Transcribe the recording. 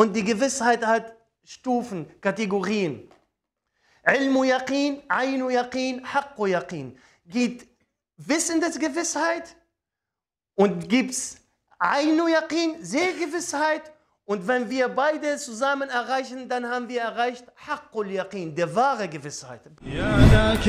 Und die Gewissheit hat Stufen, Kategorien. Ilmu Yaqin, Ainu Yaqin, Haqqu Yaqin. Gibt Wissensgewissheit und gibt es Ainu Yaqin, Sehgewissheit. Und wenn wir beide zusammen erreichen, dann haben wir erreicht Haqqu Yaqin, der wahre Gewissheit. Ja,